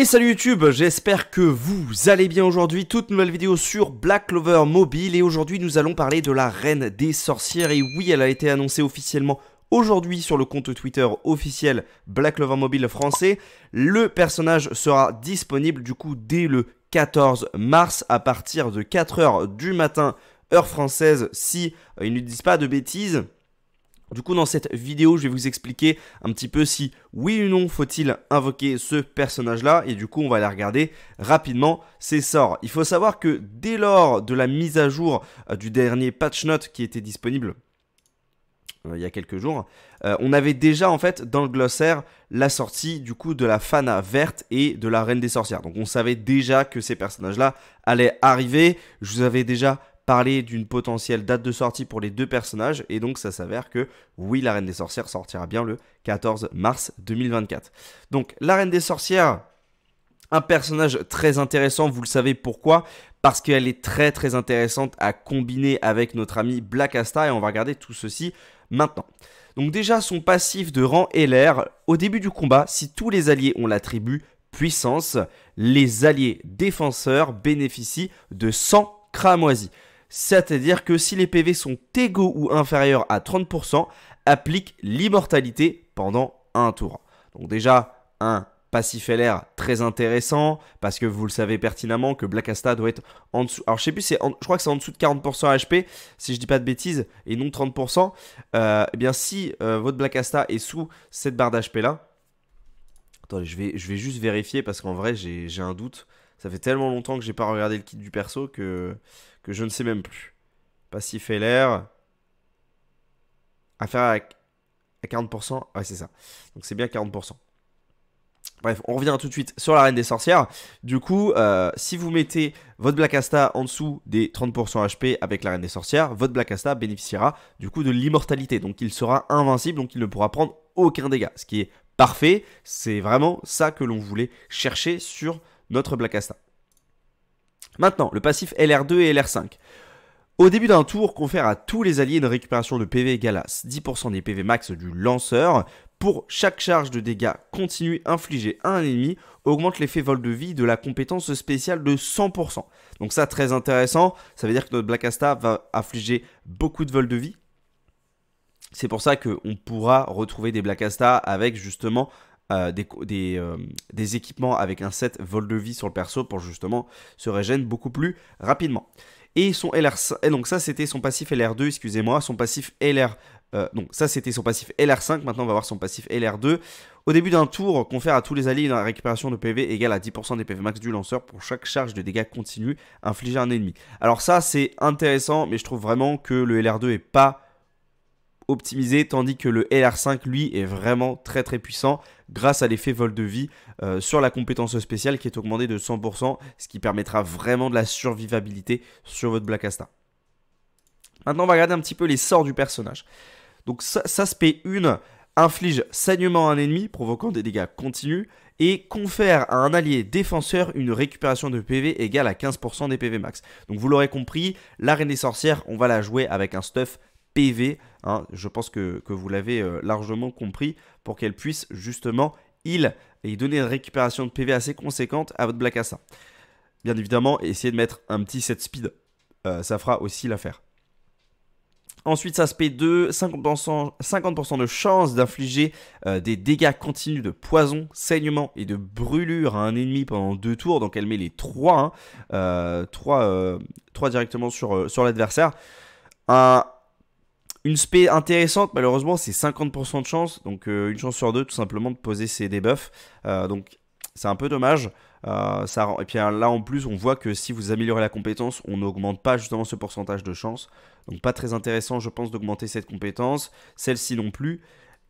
Et salut YouTube, j'espère que vous allez bien aujourd'hui, toute nouvelle vidéo sur Black Clover Mobile et aujourd'hui nous allons parler de la Reine des Sorcières et oui elle a été annoncée officiellement aujourd'hui sur le compte Twitter officiel Black Clover Mobile français, le personnage sera disponible du coup dès le 14 mars à partir de 4h du matin heure française si ils ne disent pas de bêtises du coup, dans cette vidéo, je vais vous expliquer un petit peu si oui ou non faut-il invoquer ce personnage-là. Et du coup, on va aller regarder rapidement ses sorts. Il faut savoir que dès lors de la mise à jour euh, du dernier patch note qui était disponible euh, il y a quelques jours, euh, on avait déjà en fait dans le glossaire la sortie du coup de la Fana verte et de la Reine des Sorcières. Donc on savait déjà que ces personnages-là allaient arriver. Je vous avais déjà parler d'une potentielle date de sortie pour les deux personnages et donc ça s'avère que oui, la Reine des Sorcières sortira bien le 14 mars 2024. Donc la Reine des Sorcières, un personnage très intéressant, vous le savez pourquoi parce qu'elle est très très intéressante à combiner avec notre ami Black Asta et on va regarder tout ceci maintenant. Donc déjà son passif de rang LR, au début du combat, si tous les alliés ont tribu puissance, les alliés défenseurs bénéficient de 100 cramoisies c'est-à-dire que si les PV sont égaux ou inférieurs à 30%, applique l'immortalité pendant un tour. Donc déjà, un passif LR très intéressant, parce que vous le savez pertinemment que Black Asta doit être en dessous, alors je sais plus, je crois que c'est en dessous de 40% HP, si je dis pas de bêtises, et non 30%, euh, Eh bien si euh, votre Black Asta est sous cette barre d'HP là, attendez, je vais, je vais juste vérifier, parce qu'en vrai j'ai un doute, ça fait tellement longtemps que j'ai pas regardé le kit du perso que, je ne sais même plus. Passif l'air. Affaire à, à 40%. Ouais, c'est ça. Donc c'est bien 40%. Bref, on revient tout de suite sur la reine des sorcières. Du coup, euh, si vous mettez votre Black Asta en dessous des 30% HP avec la reine des sorcières, votre Black Asta bénéficiera du coup de l'immortalité. Donc il sera invincible, donc il ne pourra prendre aucun dégât. Ce qui est parfait, c'est vraiment ça que l'on voulait chercher sur notre Asta. Maintenant, le passif LR2 et LR5. Au début d'un tour, confère à tous les alliés une récupération de PV égale à 10% des PV max du lanceur. Pour chaque charge de dégâts continue infligée à un ennemi, augmente l'effet vol de vie de la compétence spéciale de 100%. Donc ça, très intéressant, ça veut dire que notre Black Asta va affliger beaucoup de vol de vie. C'est pour ça qu'on pourra retrouver des Asta avec justement euh, euh, des, équipements avec un set vol de vie sur le perso pour justement se régénérer beaucoup plus rapidement. Et son lr donc ça c'était son passif LR2, excusez-moi, son passif LR. donc euh, ça c'était son passif LR5, maintenant on va voir son passif LR2. Au début d'un tour, confère à tous les alliés une récupération de PV égale à 10% des PV max du lanceur pour chaque charge de dégâts continu infligée à un ennemi. Alors ça c'est intéressant, mais je trouve vraiment que le LR2 est pas optimisé, tandis que le LR5, lui, est vraiment très très puissant grâce à l'effet vol de vie euh, sur la compétence spéciale qui est augmentée de 100%, ce qui permettra vraiment de la survivabilité sur votre Black Asta. Maintenant, on va regarder un petit peu les sorts du personnage. Donc, ça, sp 1 inflige saignement à un ennemi, provoquant des dégâts continus, et confère à un allié défenseur une récupération de PV égale à 15% des PV max. Donc vous l'aurez compris, l'arène des sorcières, on va la jouer avec un stuff PV. Hein, je pense que, que vous l'avez euh, largement compris pour qu'elle puisse justement heal et donner une récupération de PV assez conséquente à votre Black Assa. Bien évidemment, essayez de mettre un petit set speed. Euh, ça fera aussi l'affaire. Ensuite, ça 2 50%, de chance d'infliger euh, des dégâts continus de poison, saignement et de brûlure à un ennemi pendant deux tours. Donc elle met les 3, 3, hein, directement sur, sur l'adversaire. Un, une spé intéressante, malheureusement, c'est 50% de chance, donc euh, une chance sur deux tout simplement de poser ses debuffs. Euh, donc c'est un peu dommage. Euh, et puis là en plus, on voit que si vous améliorez la compétence, on n'augmente pas justement ce pourcentage de chance. Donc pas très intéressant, je pense, d'augmenter cette compétence, celle-ci non plus.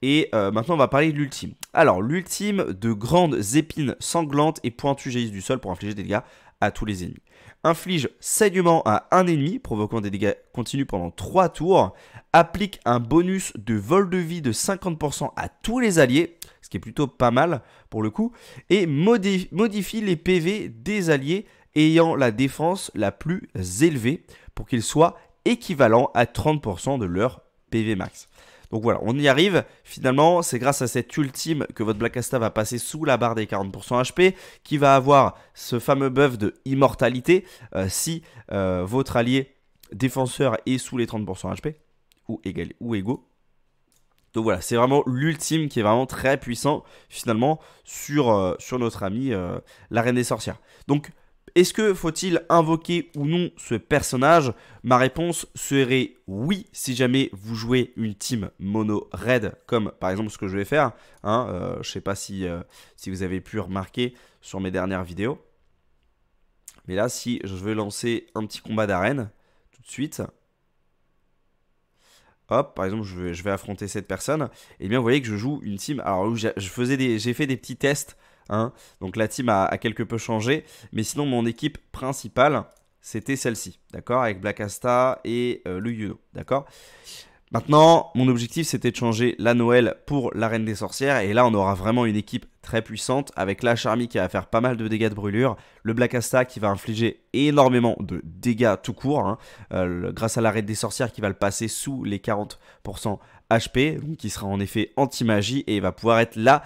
Et maintenant, on va parler de l'ultime. Alors, l'ultime de grandes épines sanglantes et pointues jaillissent du sol pour infliger des dégâts à tous les ennemis inflige saignement à un ennemi, provoquant des dégâts continus pendant 3 tours, applique un bonus de vol de vie de 50% à tous les alliés, ce qui est plutôt pas mal pour le coup, et modifie, modifie les PV des alliés ayant la défense la plus élevée pour qu'ils soient équivalents à 30% de leur PV max. Donc voilà, on y arrive. Finalement, c'est grâce à cette ultime que votre Black Asta va passer sous la barre des 40% HP, qui va avoir ce fameux buff de immortalité euh, si euh, votre allié défenseur est sous les 30% HP ou égal ou égaux. Donc voilà, c'est vraiment l'ultime qui est vraiment très puissant finalement sur, euh, sur notre ami la Reine des Sorcières. Donc est-ce que faut-il invoquer ou non ce personnage Ma réponse serait oui si jamais vous jouez une team mono raid comme par exemple ce que je vais faire. Hein, euh, je ne sais pas si, euh, si vous avez pu remarquer sur mes dernières vidéos. Mais là, si je veux lancer un petit combat d'arène tout de suite, hop, par exemple, je vais, affronter cette personne, et eh bien, vous voyez que je joue une team. Alors, j'ai fait des petits tests Hein. Donc la team a, quelque peu changé. Mais sinon, mon équipe principale, c'était celle-ci, d'accord Avec Black Asta et euh, le Yuno, d'accord Maintenant, mon objectif, c'était de changer la Noël pour la Reine des Sorcières. Et là, on aura vraiment une équipe très puissante avec la Charmy qui va faire pas mal de dégâts de brûlure, le Black Asta qui va infliger énormément de dégâts tout court, hein. euh, grâce à la des Sorcières qui va le passer sous les 40% HP, qui sera en effet anti-magie et il va pouvoir être là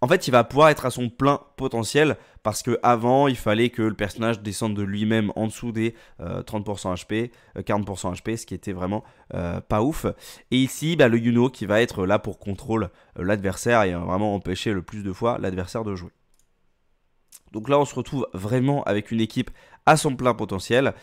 en fait, il va pouvoir être à son plein potentiel parce que avant, il fallait que le personnage descende de lui-même en dessous des 30% HP, 40% HP, ce qui était vraiment euh, pas ouf. Et ici, bah, le Yuno qui va être là pour contrôler euh, l'adversaire et euh, vraiment empêcher le plus de fois l'adversaire de jouer. Donc là, on se retrouve vraiment avec une équipe à son plein potentiel.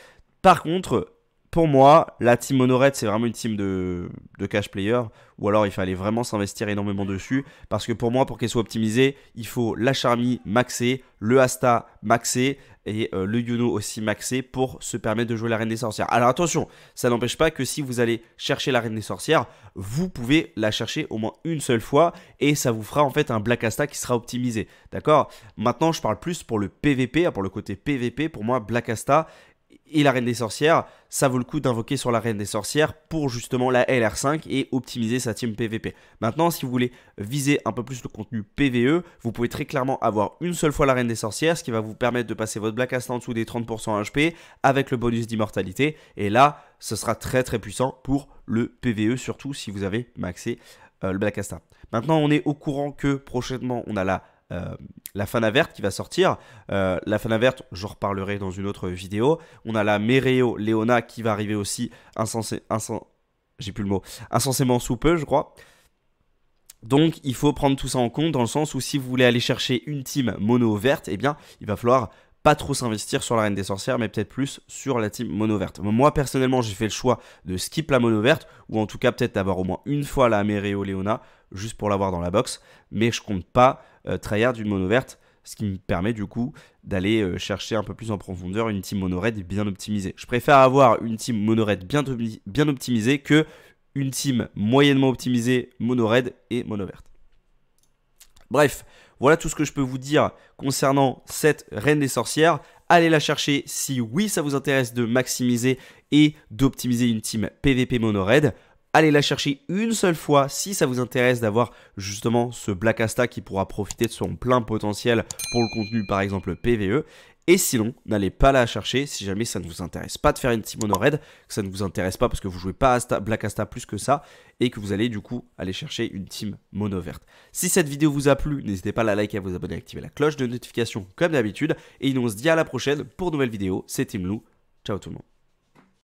Par contre, pour moi, la team Honorette c'est vraiment une team de, cash player, ou alors il fallait vraiment s'investir énormément dessus, parce que pour moi, pour qu'elle soit optimisée, il faut la Charmy maxée, le Asta maxé, et euh, le Yuno aussi maxé pour se permettre de jouer la Reine des Sorcières. Alors attention, ça n'empêche pas que si vous allez chercher la Reine des Sorcières, vous pouvez la chercher au moins une seule fois et ça vous fera en fait un Black Asta qui sera optimisé. D'accord Maintenant, je parle plus pour le PVP, hein, pour le côté PVP. Pour moi, Black Asta et la reine des sorcières, ça vaut le coup d'invoquer sur la reine des sorcières pour justement la LR5 et optimiser sa team PVP. Maintenant, si vous voulez viser un peu plus le contenu PVE, vous pouvez très clairement avoir une seule fois la reine des sorcières, ce qui va vous permettre de passer votre Asta en dessous des 30% HP avec le bonus d'immortalité. Et là, ce sera très très puissant pour le PVE, surtout si vous avez maxé euh, le le Blackasta. Maintenant, on est au courant que prochainement, on a la euh, la Fana Verte qui va sortir. Euh, la Fana Verte, j'en reparlerai dans une autre vidéo. On a la Mereo Leona qui va arriver aussi insensé, j'ai plus le mot, insensément sous peu, je crois. Donc il faut prendre tout ça en compte dans le sens où si vous voulez aller chercher une team mono verte, eh bien il va falloir pas trop s'investir sur la reine des sorcières, mais peut-être plus sur la team mono verte. Moi personnellement j'ai fait le choix de skip la mono verte, ou en tout cas peut-être d'avoir au moins une fois la Mereo Leona juste pour l'avoir dans la box, mais je compte pas euh, trahir d'une mono verte, ce qui me permet du coup d'aller euh, chercher un peu plus en profondeur une team mono red bien optimisée. Je préfère avoir une team mono red bien, optimisée que une team moyennement optimisée mono red et mono verte. Bref, voilà tout ce que je peux vous dire concernant cette reine des sorcières. Allez la chercher si oui ça vous intéresse de maximiser et d'optimiser une team PVP mono raid allez la chercher une seule fois si ça vous intéresse d'avoir justement ce Black Asta qui pourra profiter de son plein potentiel pour le contenu par exemple PVE. Et sinon, n'allez pas la chercher si jamais ça ne vous intéresse pas de faire une team mono Raid, que ça ne vous intéresse pas parce que vous jouez pas Black Asta plus que ça, et que vous allez du coup aller chercher une team mono verte. Si cette vidéo vous a plu, n'hésitez pas à la liker, à vous abonner, à activer la cloche de notification comme d'habitude, et nous on se dit à la prochaine pour de nouvelles vidéos, c'est Team Lou, ciao tout le monde.